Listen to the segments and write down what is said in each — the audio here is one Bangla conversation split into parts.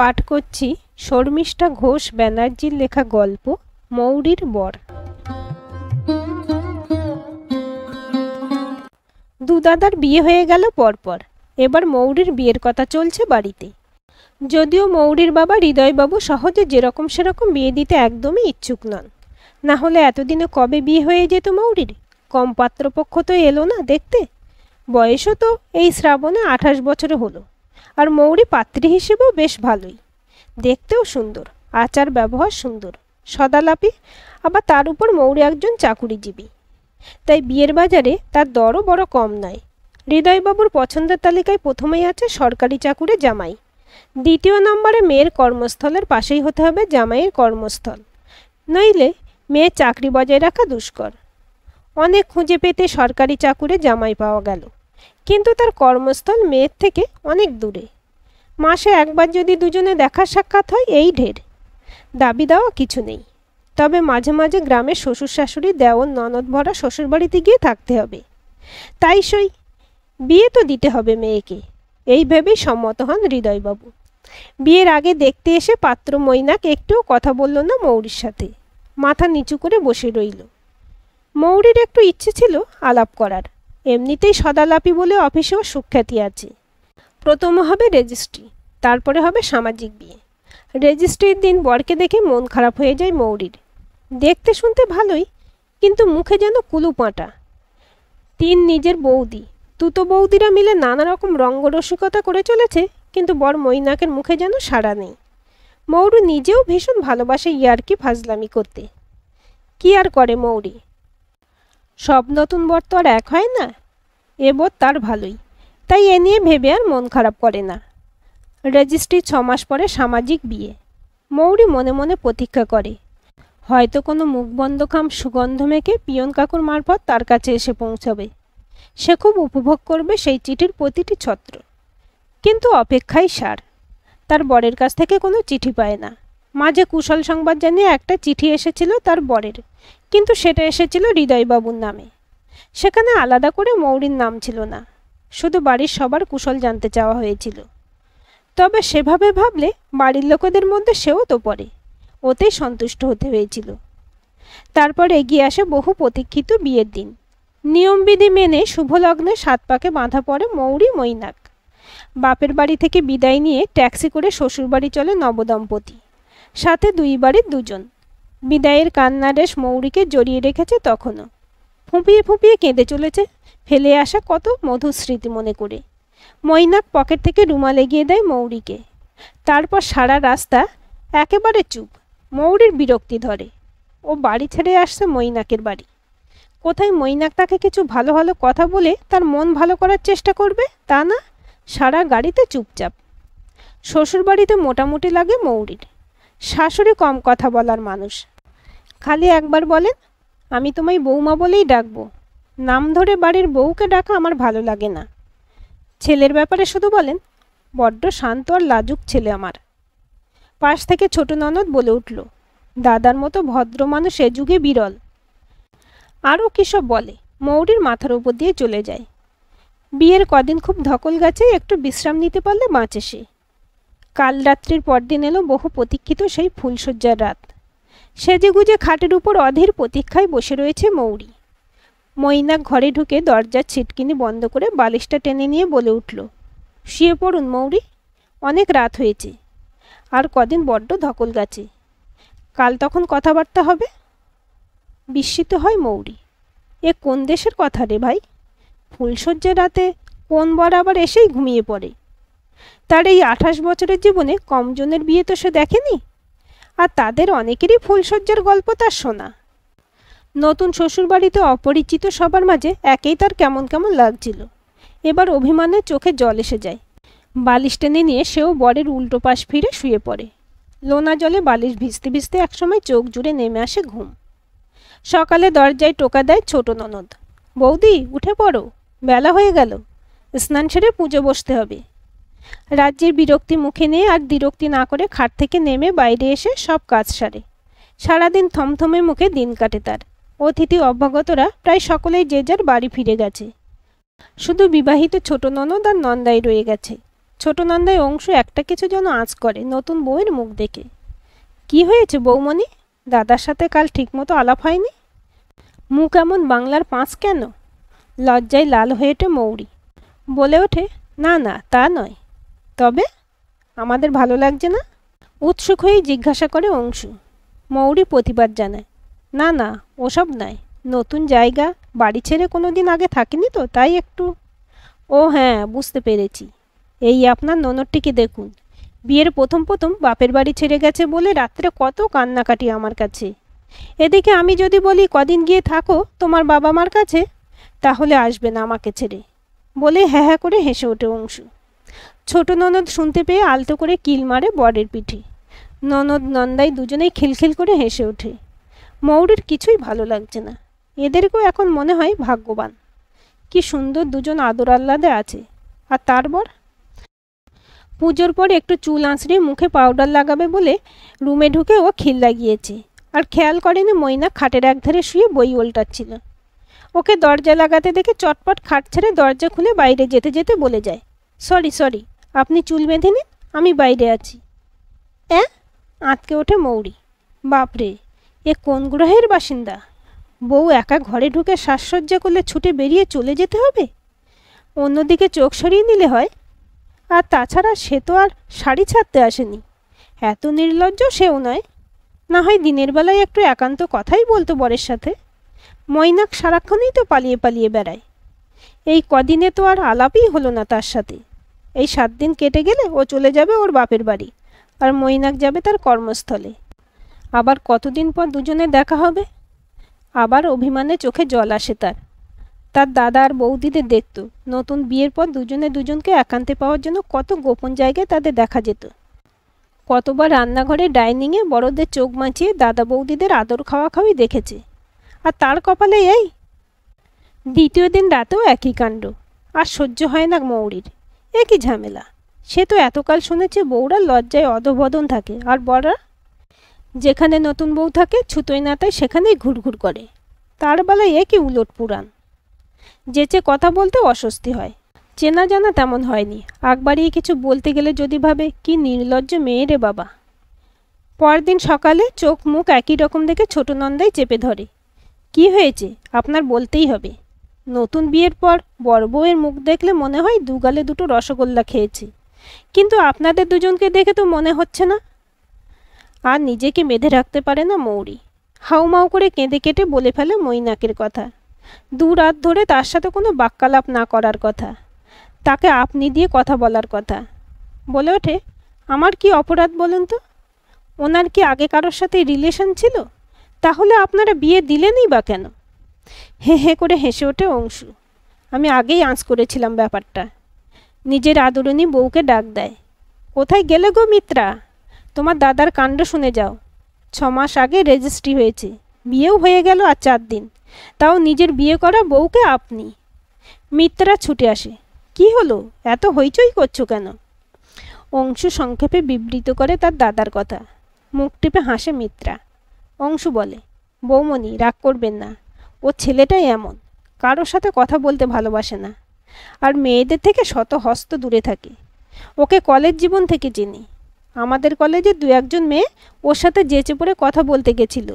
পাঠ করছি শর্মিষ্ঠা ঘোষ ব্যানার্জির লেখা গল্প মৌরির বর দুদাদার বিয়ে হয়ে গেল পরপর এবার মৌরির বিয়ের কথা চলছে বাড়িতে যদিও মৌরির বাবা হৃদয়বাবু সহজে যেরকম সেরকম বিয়ে দিতে একদমই ইচ্ছুক নন না হলে এতদিনে কবে বিয়ে হয়ে যেত মৌরির কম পাত্রপক্ষ তো এলো না দেখতে বয়সও তো এই শ্রাবণে আঠাশ বছরে হলো আর মৌরি পাত্রী হিসেবেও বেশ ভালোই দেখতেও সুন্দর আচার ব্যবহার সুন্দর সদালাপি আবার তার উপর মৌরি একজন চাকুরিজীবী তাই বিয়ের বাজারে তার দরও বড় কম নয় হৃদয়বাবুর পছন্দের তালিকায় প্রথমেই আছে সরকারি চাকুরে জামাই দ্বিতীয় নম্বরে মেয়ের কর্মস্থলের পাশেই হতে হবে জামাইয়ের কর্মস্থল নইলে মেয়ে চাকরি বজায় রাখা দুষ্কর অনেক খুঁজে পেতে সরকারি চাকুরে জামাই পাওয়া গেল কিন্তু তার কর্মস্থল মেয়ের থেকে অনেক দূরে মাসে একবার যদি দুজনে দেখা সাক্ষাৎ হয় এই ঢের দাবি দেওয়া কিছু নেই তবে মাঝে মাঝে গ্রামের শ্বশুর শাশুড়ি দেওয়ার ননদ ভরা শ্বশুরবাড়িতে গিয়ে থাকতে হবে তাই সই বিয়ে তো দিতে হবে মেয়েকে এই ভেবেই সম্মত হন হৃদয়বাবু বিয়ের আগে দেখতে এসে পাত্র মৈনাক একটুও কথা বলল না মৌরির সাথে মাথা নিচু করে বসে রইল মৌরির একটু ইচ্ছে ছিল আলাপ করার এমনিতেই সদালাপি বলে অফিসেও সুখ্যাতি আছে প্রথম হবে রেজিস্ট্রি তারপরে হবে সামাজিক বিয়ে রেজিস্ট্রির দিন বরকে দেখে মন খারাপ হয়ে যায় মৌরির দেখতে শুনতে ভালোই কিন্তু মুখে যেন কুলু পাঁটা তিন নিজের বৌদি তুতো বৌদিরা মিলে নানা রকম রঙ্গরসিকতা করে চলেছে কিন্তু বর মৈনাকের মুখে যেন সাড়া নেই মৌরু নিজেও ভীষণ ভালোবাসে ইয়ারকি ফাজলামি করতে কি আর করে মৌরি সব নতুন বর তো আর এক হয় না এবর তার ভালোই তাই এ নিয়ে ভেবে আর মন খারাপ করে না রেজিস্ট্রি ছ মাস পরে সামাজিক বিয়ে মৌরি মনে মনে প্রতীক্ষা করে হয়তো কোনো মুখবন্ধকাম সুগন্ধ মেখে পিয়ন কাকুর মারফত তার কাছে এসে পৌঁছবে সে খুব উপভোগ করবে সেই চিঠির প্রতিটি ছত্র কিন্তু অপেক্ষাই সার তার বরের কাছ থেকে কোনো চিঠি পায় না মাঝে কুশল সংবাদ জানিয়ে একটা চিঠি এসেছিল তার বরের কিন্তু সেটা এসেছিল হৃদয়বাবুর নামে সেখানে আলাদা করে মৌরির নাম ছিল না শুধু বাড়ির সবার কুশল জানতে চাওয়া হয়েছিল তবে সেভাবে ভাবলে বাড়ির লোকেদের মধ্যে সেও তো পড়ে ওতেই সন্তুষ্ট হতে হয়েছিল তারপর এগিয়ে আসে বহু প্রতীক্ষিত বিয়ের দিন নিয়মবিধি মেনে শুভলগ্নে সাত পাকে বাঁধা পড়ে মৌরি মৈনাক বাপের বাড়ি থেকে বিদায় নিয়ে ট্যাক্সি করে শ্বশুরবাড়ি চলে নবদম্পতি সাথে দুই বাড়ির দুজন বিদায়ের কান্নারেশ মৌরিকে জড়িয়ে রেখেছে তখনও ফুঁপিয়ে ফুঁপিয়ে কেঁদে চলেছে ফেলে আসা কত মধুর স্মৃতি মনে করে মৈনাক পকেট থেকে রুমাল এগিয়ে দেয় মৌরিকে তারপর সারা রাস্তা একেবারে চুপ মৌরির বিরক্তি ধরে ও বাড়ি ছেড়ে আসছে মৈনাকের বাড়ি কোথায় মৈনাক তাকে কিছু ভালো ভালো কথা বলে তার মন ভালো করার চেষ্টা করবে তা না সারা গাড়িতে চুপচাপ শ্বশুরবাড়িতে মোটামুটি লাগে মৌরির শাশুড়ি কম কথা বলার মানুষ খালি একবার বলেন আমি তোমায় বৌমা বলেই ডাকবো নাম ধরে বাড়ির বউকে ডাকা আমার ভালো লাগে না ছেলের ব্যাপারে শুধু বলেন বড্ড শান্ত আর লাজুক ছেলে আমার পাশ থেকে ছোট ননদ বলে উঠল দাদার মতো ভদ্র মানুষ এ যুগে বিরল আরও কিসব বলে মৌরির মাথার উপর দিয়ে চলে যায় বিয়ের কদিন খুব ধকল গাছে একটু বিশ্রাম নিতে পারলে বাঁচে সে কাল রাত্রির পরদিন এলো বহু প্রতীক্ষিত সেই ফুলশয্যার রাত সেজেগুজে খাটের উপর অধীর প্রতীক্ষায় বসে রয়েছে মৌরি ময়না ঘরে ঢুকে দরজার ছিটকিনি বন্ধ করে বালিশটা টেনে নিয়ে বলে উঠল শুয়ে পড়ুন মৌরি অনেক রাত হয়েছে আর কদিন বড্ড ধকল গাছে কাল তখন কথাবার্তা হবে বিস্মিত হয় মৌরি এ কোন দেশের কথা রে ভাই ফুলসজ্জের রাতে কোন বর আবার এসেই ঘুমিয়ে পড়ে তার এই আঠাশ বছরের জীবনে কমজনের বিয়ে তো সে দেখেনি আর তাদের অনেকেরই ফুলশয্যার গল্প তার শোনা নতুন শ্বশুরবাড়িতে অপরিচিত সবার মাঝে একেই তার কেমন কেমন লাগছিল এবার অভিমানে চোখে জল এসে যায় বালিশ টেনে নিয়ে সেও বরের উল্টো পাশ ফিরে শুয়ে পড়ে লোনা জলে বালিশ ভিজতে ভিজতে একসময় চোখ জুড়ে নেমে আসে ঘুম সকালে দরজায় টোকা দেয় ছোট ননদ বৌদি উঠে পড়ো বেলা হয়ে গেল স্নান সেরে পুজো বসতে হবে রাজ্যের বিরক্তি মুখে নিয়ে আর বিরক্তি না করে খাট থেকে নেমে বাইরে এসে সব কাজ সারে সারাদিন থমথমে মুখে দিন কাটে তার অতিথি অভ্যাগতরা প্রায় সকলেই যে যার বাড়ি ফিরে গেছে শুধু বিবাহিত ছোট ননদ আর নন্দাই রয়ে গেছে ছোট নন্দায় অংশ একটা কিছু যেন আঁচ করে নতুন বউয়ের মুখ দেখে কি হয়েছে বৌমণি দাদার সাথে কাল ঠিকমতো আলাপ হয়নি মুখ এমন বাংলার পাঁচ কেন লজ্জায় লাল হয়ে ওঠে মৌরি বলে ওঠে না না তা নয় তবে আমাদের ভালো লাগছে না উৎসুক হয়েই জিজ্ঞাসা করে অংশু মৌরি প্রতিবাদ জানায় না না ওসব নয় নতুন জায়গা বাড়ি ছেড়ে কোনো দিন আগে থাকেনি তো তাই একটু ও হ্যাঁ বুঝতে পেরেছি এই আপনার ননদটিকে দেখুন বিয়ের প্রথম প্রথম বাপের বাড়ি ছেড়ে গেছে বলে রাত্রে কত কান্নাকাটি আমার কাছে এদিকে আমি যদি বলি কদিন গিয়ে থাকো তোমার বাবা মার কাছে তাহলে আসবে না আমাকে ছেড়ে বলে হ্যাঁ হ্যাঁ করে হেসে ওঠে অংশু ছোট ননদ শুনতে পেয়ে আলতো করে কিল মারে বরের পিঠে ননদ নন্দাই দুজনেই খিলখিল করে হেসে ওঠে মৌরের কিছুই ভালো লাগছে না এদেরকেও এখন মনে হয় ভাগ্যবান কি সুন্দর দুজন আদর আহ্লাদে আছে আর তারপর পুজোর পর একটু চুল আঁচড়ে মুখে পাউডার লাগাবে বলে রুমে ঢুকে ও খিল লাগিয়েছে আর খেয়াল করেনি ময়না খাটের একধারে শুয়ে বই ওল্টাচ্ছিল ওকে দরজা লাগাতে দেখে চটপট খাট ছেড়ে দরজা খুলে বাইরে যেতে যেতে বলে যায় সরি সরি আপনি চুল বেঁধে নিন আমি বাইরে আছি অ্যাঁ আঁতকে ওঠে মৌরি বাপরে এ কোন গ্রহের বাসিন্দা বউ একা ঘরে ঢুকে শ্বাসসজ্জা করলে ছুটে বেরিয়ে চলে যেতে হবে অন্যদিকে চোখ সরিয়ে নিলে হয় আর তাছাড়া সে তো আর শাড়ি ছাড়তে আসেনি এত নির্লজ্জ সেও নয় না হয় দিনের বেলায় একটু একান্ত কথাই বলতো বরের সাথে ময়নাক সারাক্ষণই তো পালিয়ে পালিয়ে বেড়ায় এই কদিনে তো আর আলাপই হলো না তার সাথে এই সাত দিন কেটে গেলে ও চলে যাবে ওর বাপের বাড়ি আর মৈনাক যাবে তার কর্মস্থলে আবার কতদিন পর দুজনে দেখা হবে আবার অভিমানে চোখে জল আসে তার তার দাদা আর বৌদিদের দেখত নতুন বিয়ের পর দুজনে দুজনকে একান্তে পাওয়ার জন্য কত গোপন জায়গায় তাদের দেখা যেত কতবার রান্নাঘরে ডাইনিংয়ে বড়দের চোখ মাঁচিয়ে দাদা বৌদিদের আদর খাওয়া খাওয়াই দেখেছে আর তার কপালে এই দ্বিতীয় দিন রাতেও একই কাণ্ড আর সহ্য হয় না মৌরির একই ঝামেলা সে তো এতকাল শুনেছে বউরা লজ্জায় অধবদন থাকে আর বড়া যেখানে নতুন বউ থাকে ছুতোয় নাতায় সেখানেই ঘুরঘুর করে তার বেলায় একই উলট পুরাণ যেচে কথা বলতে অস্বস্তি হয় চেনা জানা তেমন হয়নি আগবাড়িয়ে কিছু বলতে গেলে যদি ভাবে কি নির্লজ্জ মেয়ে রে বাবা পরদিন সকালে চোখ মুখ একই রকম দেখে ছোট নন্দাই চেপে ধরে কি হয়েছে আপনার বলতেই হবে নতুন বিয়ের পর বড় বউয়ের মুখ দেখলে মনে হয় দুগালে দুটো রসগোল্লা খেয়েছি কিন্তু আপনাদের দুজনকে দেখে তো মনে হচ্ছে না আর নিজেকে বেঁধে রাখতে পারে না মৌরি হাউমাউ করে কেঁদে কেটে বলে ফেলে মৈনাকের কথা দু রাত ধরে তার সাথে কোনো বাক্যালাপ না করার কথা তাকে আপনি দিয়ে কথা বলার কথা বলে ওঠে আমার কি অপরাধ বলুন তো ওনার কি আগে কারোর সাথে রিলেশন ছিল তাহলে আপনারা বিয়ে দিলেনই বা কেন হে হে করে হেসে ওঠে অংশু আমি আগেই আঁচ করেছিলাম ব্যাপারটা নিজের আদরণী বউকে ডাক দেয় কোথায় গেলে গো মিত্রা তোমার দাদার কাণ্ড শুনে যাও ছ মাস আগে রেজিস্ট্রি হয়েছে বিয়েও হয়ে গেল আর চার দিন তাও নিজের বিয়ে করা বউকে আপনি মিত্রা ছুটে আসে কি হলো এত হইচই করছো কেন অংশু সংক্ষেপে বিবৃত করে তার দাদার কথা মুখ টিপে হাসে মিত্রা অংশু বলে বৌমনি রাগ করবেন না ও ছেলেটাই এমন কারোর সাথে কথা বলতে ভালোবাসে না আর মেয়েদের থেকে শত হস্ত দূরে থাকে ওকে কলেজ জীবন থেকে চিনি আমাদের কলেজে দু একজন মেয়ে ওর সাথে জেচে পড়ে কথা বলতে গেছিল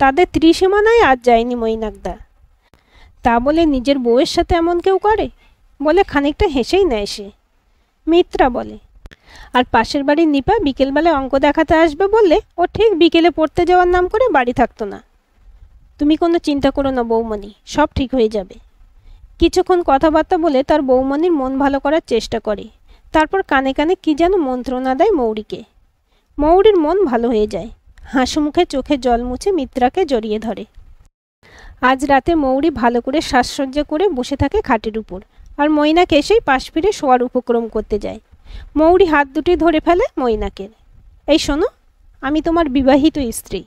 তাদের ত্রিসীমানায় আজ যায়নি মৈনাকদা তা বলে নিজের বউয়ের সাথে এমন কেউ করে বলে খানিকটা হেসেই নেয় সে মিত্রা বলে আর পাশের বাড়ির নিপা বিকেলবেলায় অঙ্ক দেখাতে আসবে বললে ও ঠিক বিকেলে পড়তে যাওয়ার নাম করে বাড়ি থাকতো না তুমি কোনো চিন্তা করো না বৌমণি সব ঠিক হয়ে যাবে কিছুক্ষণ কথাবার্তা বলে তার বৌমণির মন ভালো করার চেষ্টা করে তারপর কানে কানে কি যেন মন্ত্রণা দেয় মৌরিকে মৌরির মন ভালো হয়ে যায় হাসু মুখে চোখে জল মুছে মিত্রাকে জড়িয়ে ধরে আজ রাতে মৌরি ভালো করে সাজসজ্জা করে বসে থাকে খাটের উপর আর ময়নাকে এসেই পাশ ফিরে শোয়ার উপক্রম করতে যায় মৌরি হাত দুটি ধরে ফেলে ময়নাকে এই শোনো আমি তোমার বিবাহিত স্ত্রী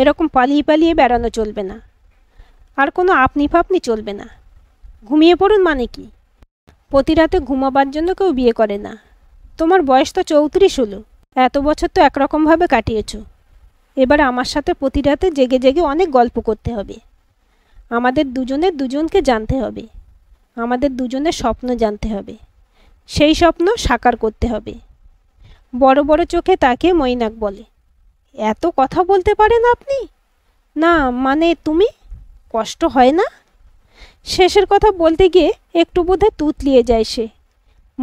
এরকম পালিয়ে পালিয়ে বেড়ানো চলবে না আর কোনো আপনি ফাপনি চলবে না ঘুমিয়ে পড়ুন মানে কি প্রতি রাতে ঘুমাবার জন্য কেউ বিয়ে করে না তোমার বয়স তো চৌত্রিশ হলো এত বছর তো একরকমভাবে কাটিয়েছ এবার আমার সাথে প্রতি রাতে জেগে জেগে অনেক গল্প করতে হবে আমাদের দুজনের দুজনকে জানতে হবে আমাদের দুজনের স্বপ্ন জানতে হবে সেই স্বপ্ন সাকার করতে হবে বড় বড় চোখে তাকে মৈনাক বলে এত কথা বলতে পারেন আপনি না মানে তুমি কষ্ট হয় না শেষের কথা বলতে গিয়ে একটু বোধহয় তুতলিয়ে যায় সে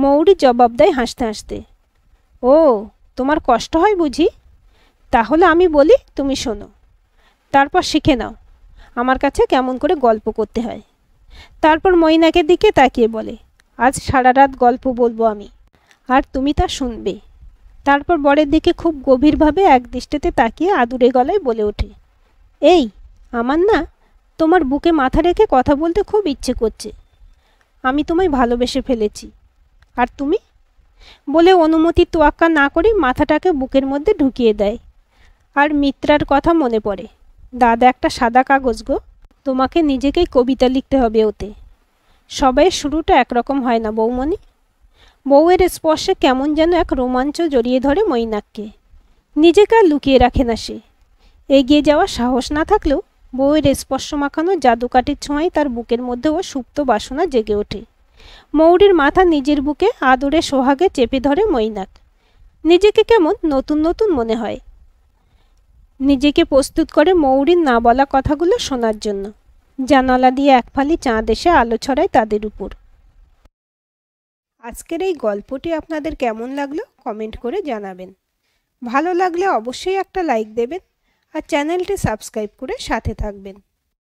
মৌরি জবাব দেয় হাসতে হাসতে ও তোমার কষ্ট হয় বুঝি তাহলে আমি বলি তুমি শোনো তারপর শিখে নাও আমার কাছে কেমন করে গল্প করতে হয় তারপর মইনাকে দিকে তাকিয়ে বলে আজ সারা রাত গল্প বলবো আমি আর তুমি তা শুনবে তারপর বরের দিকে খুব গভীরভাবে এক দৃষ্টিতে তাকিয়ে আদুরে গলায় বলে ওঠে এই আমার না তোমার বুকে মাথা রেখে কথা বলতে খুব ইচ্ছে করছে আমি তোমায় ভালোবেসে ফেলেছি আর তুমি বলে অনুমতি তোয়াক্কা না করে মাথাটাকে বুকের মধ্যে ঢুকিয়ে দেয় আর মিত্রার কথা মনে পড়ে দাদা একটা সাদা কাগজ গো তোমাকে নিজেকেই কবিতা লিখতে হবে ওতে সবাই শুরুটা একরকম হয় না বৌমণি বউয়ের স্পর্শে কেমন যেন এক রোমাঞ্চ জড়িয়ে ধরে মৈনাককে নিজেকে আর লুকিয়ে রাখে না সে এগিয়ে যাওয়ার সাহস না থাকলেও বউয়ের স্পর্শ মাখানো জাদুকাটির ছোঁয়ায় তার বুকের মধ্যে ও সুপ্ত বাসনা জেগে ওঠে মৌরির মাথা নিজের বুকে আদরে সোহাগে চেপে ধরে মৈনাক নিজেকে কেমন নতুন নতুন মনে হয় নিজেকে প্রস্তুত করে মৌরির না বলা কথাগুলো শোনার জন্য জানালা দিয়ে এক ফালি চাঁদ এসে আলো ছড়ায় তাদের উপর আজকের এই গল্পটি আপনাদের কেমন লাগলো কমেন্ট করে জানাবেন ভালো লাগলে অবশ্যই একটা লাইক দেবেন আর চ্যানেলটি সাবস্ক্রাইব করে সাথে থাকবেন